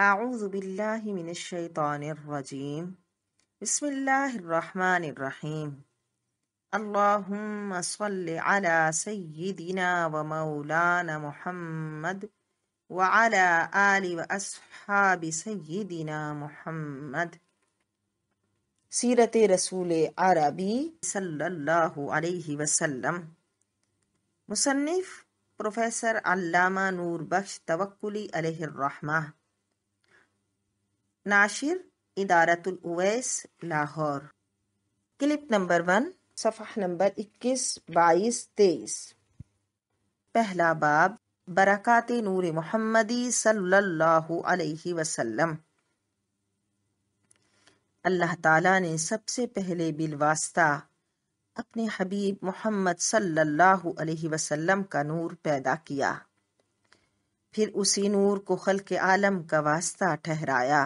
أعوذ بالله من الشيطان الرجيم بسم الله الرحمن الرحيم اللهم صل على سيدنا ومولانا محمد وعلى آل وأصحاب سيدنا محمد سيرة رسول عربي صلى الله عليه وسلم مصنف professor نور بخش Bakhsh Tawakkuli अलहरहमा नाशिर इदारतुल उवैस लाहौर क्लिप नंबर वन सफ़ा नंबर इक्कीस बाईस तेईस पहला बाब बरकत नूर मोहम्मदी सल्लल्लाहु अलैहि वसल्लम अल्लाह ताला ने सबसे पहले बिलवास्ता अपने हबीब मोहम्मद सल्लल्लाहु अलैहि वसल्लम का नूर पैदा किया फिर उसी नूर को खल के आलम का वास्ता ठहराया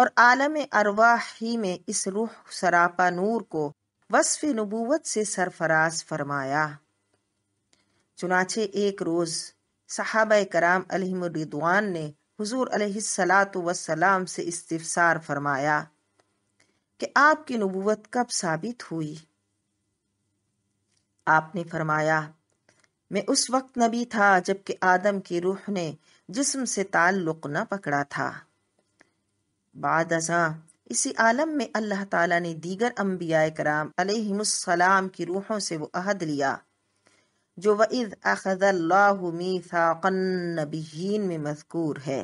और आलम अरवाह ही में इस रूह सरापा नूर को वसफ़ नबूवत से सरफराज फरमाया चुनाचे एक रोज़ साहब कराम अलहमरिदवान ने हजूर सलाम वसलाम से इस्तफसार फरमाया कि आपकी नबूवत कब साबित हुई आपने फरमाया मैं उस वक्त नबी था जबकि आदम की रूह ने जिस्म से ताल्लुक़ न पकड़ा था बाद इसी आलम में अल्लाह ताला ने दीगर अम्बिया कराम की रूहों से वो अहद लिया जो वद में मजकूर है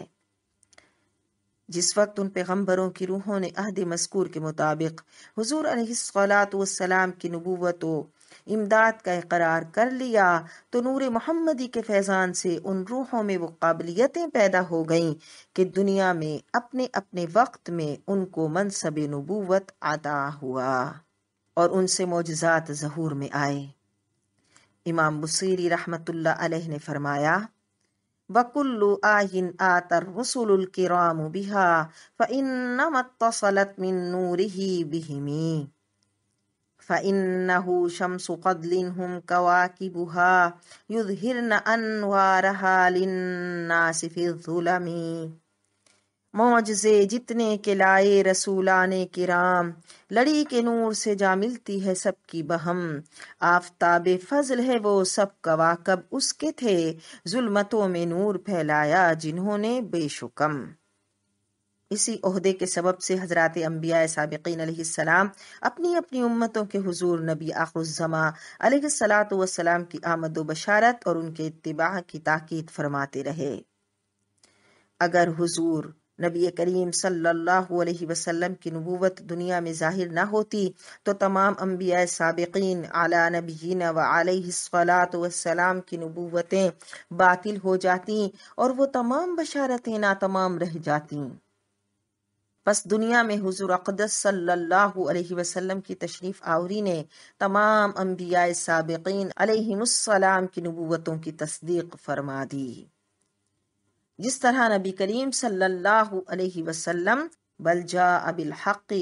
जिस वक्त उन पैगम्बरों की रूहों ने अहद मजकूर के मुताबिक हजूर सलाम की नबूवत इमदाद का इकरार कर लिया तो नूर मोहम्मदी के फैज़ान से उन रूहों में वो काबिलियतें पैदा हो गईं कि दुनिया में अपने अपने वक्त में उनको मनसब नबूवत आता हुआ और उनसे मोजात जहूर में आए इमाम बसीरी रहमत ने फरमाया وَكُلُّ आयिन आतर الرُّسُلُ الْكِرَامُ بِهَا فَإِنَّمَا اتَّصَلَتْ مِنْ نُورِهِ बिहिमी فإنه شمس قدل هم كواكبها يظهرن أنوارها للناس في الظلم मोजे जितने के लाए रसूलान किराम लड़ी के नूर से जा मिलती है सबकी बहम आफ्ताब फजल है वो सब कवाकब उसके थे जुलमतों में नूर फैलाया जिन्होंने बेशुकम इसी अहदे के सबब से हज़रत अम्बिया साबिक़ीन अपनी अपनी उम्मतों के हजूर नबी आखरुज़मा वसलाम की आमद बशारत और उनके इतबा की ताकीद फरमाते रहे अगर हजूर नबी करीम सल्लल्लाहु की नबूवत दुनिया में ज़ाहिर ना होती तो तमाम अम्बिया साबिक़ीन आला नबीन व आलत वसलाम की नबूवतें बातिल हो जाती और वो तमाम बशारतें ना तमाम रह जाती बस दुनिया में हुजूर अकदस सल्लल्लाहु अलैहि वसल्लम की तशरीफ़ आवरी ने तमाम अम्बिया साबिकीन अलैहिमुस्सलाम की नबूवतों की तस्दीक फरमा दी जिस तरह नबी करीम सल्लल्लाहु अलैहि वसल्लम बलजा अबिल हक़ी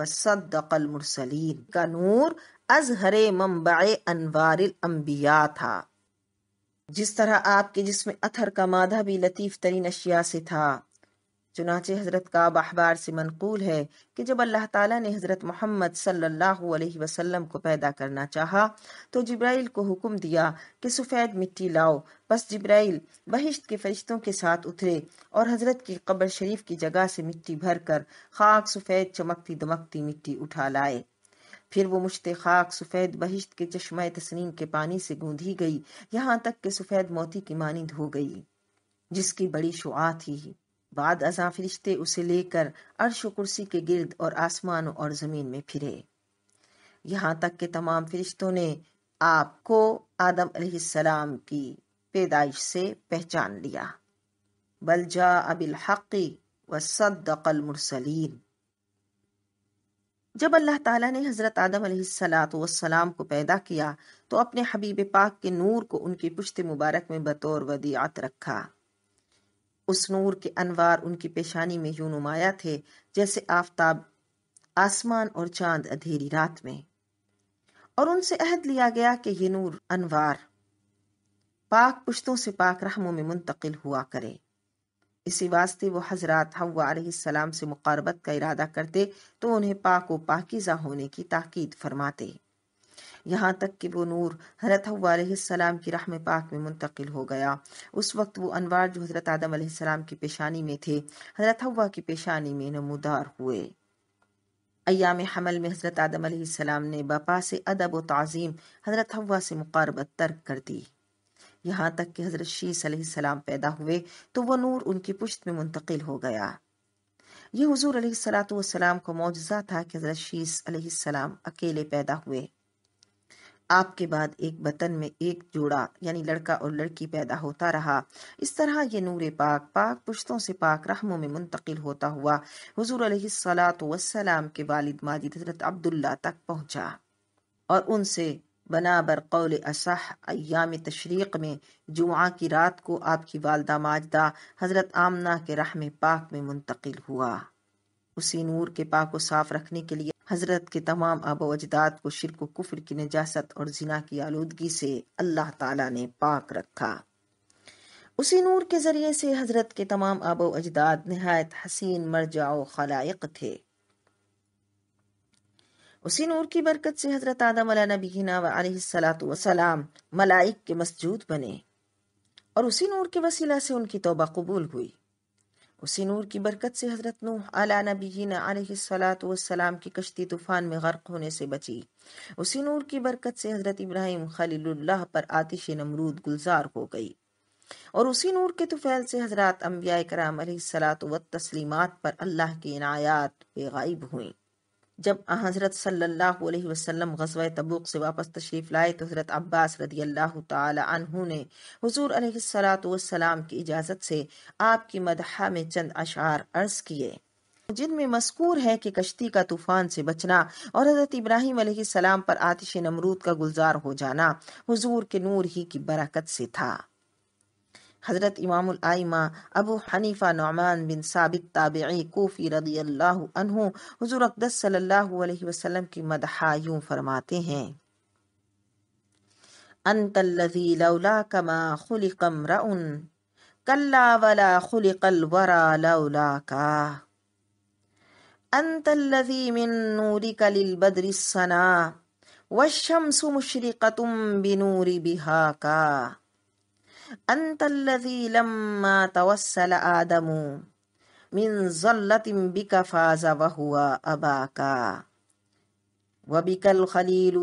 व सद्दकल मुरसलीन का नूर अजहर मम्बा अनवार अम्बिया था जिस तरह आपके जिसमें अथर का मादा भी लतीफ़ तरीन अशिया से था चुनाचे हज़रत का अहबार से मनकूल है कि जब अल्लाह ताला ने हज़रत मोहम्मद सल्लल्लाहु अलैहि वसल्लम को पैदा करना चाहा तो जब्राइल को हुक्म दिया कि सफ़ेद मिट्टी लाओ बस ज़िब्राइल बहिश्त के फरिश्तों के साथ उतरे और हज़रत की कब्र शरीफ की जगह से मिट्टी भर कर खाक सफ़ेद चमकती दमकती मिट्टी उठा लाए फिर वो मुश्ते खाक सफ़ेद बहिश्त के चश्मे तस्नीम के पानी से गूंधी गई यहाँ तक के सफ़ेद मोती की मानिंद हो गई जिसकी बड़ी शुआ ही बाद अजा फरिश्ते उसे लेकर अर्श कुर्सी के गिर्द और आसमान और ज़मीन में फिरे यहाँ तक के तमाम फरिश्तों ने आपको आदम सलाम की पैदाइश से पहचान लिया बलजा अबिल हकी व सदकल मुरसलीन जब अल्लाह ताला ने हज़रत आदम सलाम को पैदा किया तो अपने हबीब पाक के नूर को उनकी पुश्त मुबारक में बतौर वदियात रखा उस नूर के अनवार उनकी पेशानी में यूं नुमाया थे जैसे आफताब आसमान और चांद अंधेरी रात में और उनसे अहद लिया गया कि ये नूर अनवार पाक पुश्तों से पाक रहमों में मुंतकिल हुआ करे इसी वास्ते वो हजरत हवा सलाम से मुकारबत का इरादा करते तो उन्हें पाक व पाकिज़ा होने की ताकीद फरमाते यहाँ तक कि वो नूर हजरत हवाम की रहम पाक में मुंतकिल हो गया उस वक्त वो अनवार जो हजरत आदम सलाम की पेशानी में थे हजरत की पेशानी में नमोदार हुए अयाम हमल में हज़रत आदम सलाम ने बापा से अदब व तज़ीम हज़रत से मुकारबत तर्क कर दी यहाँ तक कि हज़रत शीस सलाम पैदा हुए तो वह नूर उनकी पुश्त में मुंतकिल हो गया ये हजूर सलाम को मुआजा था कि हज़रत शीस सलाम अकेले पैदा हुए आपके बाद एक बतन में एक जोड़ा यानी लड़का और लड़की पैदा होता रहा इस तरह ये नूर पाक पाक पुश्तों से पाक रहमों में मुंतकिल होता हुआ हजूर सलाम के वालिद माजिद हजरत अब्दुल्ला तक पहुंचा और उनसे बनाबर कौल असह अयाम तशरीक में जुआ की रात को आपकी वालदा माजदा हज़रत आमना के रहम पाक में मुंतकिल हुआ उसी नूर के पाक को साफ रखने के लिए हज़रत के तमाम आबो अजदाद को शिरक कुफर की निजात और जिना की आलूदगी से अल्लाह ताला ने पाक रखा उसी नूर के ज़रिए से हज़रत के तमाम आबो अजदाद नहायत हसीन जाओ खलायक थे उसी नूर की बरकत से हज़रत आदम नबीना मलाइक के मस्जूद बने और उसी नूर के वसीला से उनकी तोबा कबूल हुई उसी नूर की बरकत से हज़रत नूह अला नबी सलाम की कश्ती तूफ़ान में गर्क होने से बची उसी नूर की बरकत से हज़रत इब्राहिम खलील्लाह पर आतिश नमरूद गुलजार हो गई और उसी नूर के तुफैल से हज़रत अम्बिया कराम सलात व तस्लीमत पर अल्लाह की इनायात बेगैब हुई जब हज़रत सल्लल्लाहु अलैहि वसल्लम गजवा तबूक से वापस तशरीफ़ लाए तो हज़रत अब्बास रदी अल्लाह तु ने हजूर अलैहिस्सलाम की इजाज़त से आपकी मदहा में चंद अशार अर्ज़ किए जिनमें मस्कूर है कि कश्ती का तूफान से बचना और हज़रत इब्राहिम सलाम पर आतिश नमरूद का गुलजार हो जाना हुजूर के नूर ही की बरकत से था حضرت امام الائمہ ابو حنیفہ نعمان بن ثابت تابعی کوفی رضی اللہ عنہ حضور اقدس صلی اللہ علیہ وسلم کی مدحا یوں فرماتے ہیں انت الذي لولاك ما خلق امرأ كلا ولا خلق الورى لولاك أنت الذي من نورك للبدر الصنا والشمس مشرقة بنور بهاكا أنت الذي لما توسل آدم من ظلة بك فاز وهو أباك وبك الخليل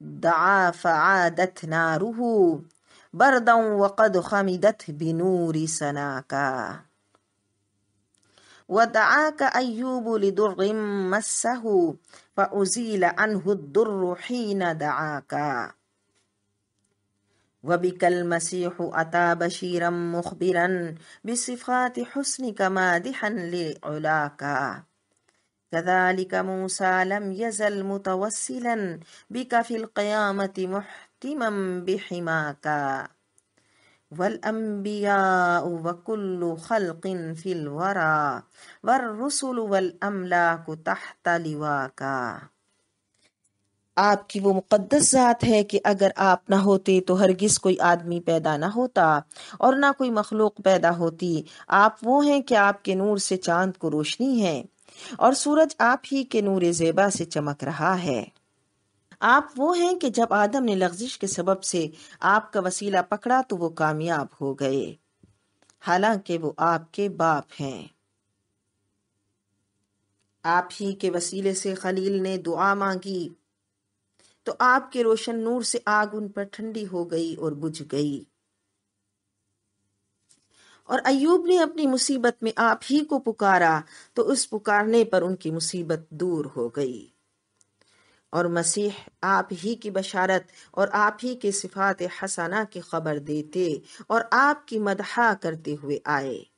دعا فعادت ناره بردا وقد خمدت بنور سناك ودعاك أيوب لدر مسه فأزيل عنه الدر حين دعاك وبك المسيح أتى بشيرا مخبرا بصفات حسنك مادحا لعلاك كذلك موسى لم يزل متوسلا بك في القيامة محتما بحماك والأنبياء وكل خلق في الورى والرسل والأملاك تحت لواكا आपकी वो मुक़दस ज़ात है कि अगर आप ना होते तो हरगिज़ कोई आदमी पैदा ना होता और ना कोई मखलूक पैदा होती आप वो हैं कि आपके नूर से चांद को रोशनी है और सूरज आप ही के नूर ज़ेबा से चमक रहा है आप वो हैं कि जब आदम ने लफ्जिश के सबब से आपका वसीला पकड़ा तो वो कामयाब हो गए हालांकि वो आपके बाप हैं आप ही के वसीले से खलील ने दुआ मांगी तो आपके रोशन नूर से आग उन पर ठंडी हो गई और बुझ गई और अयूब ने अपनी मुसीबत में आप ही को पुकारा तो उस पुकारने पर उनकी मुसीबत दूर हो गई और मसीह आप ही की बशारत और आप ही के सिफात हसाना की खबर देते और आपकी मदहा करते हुए आए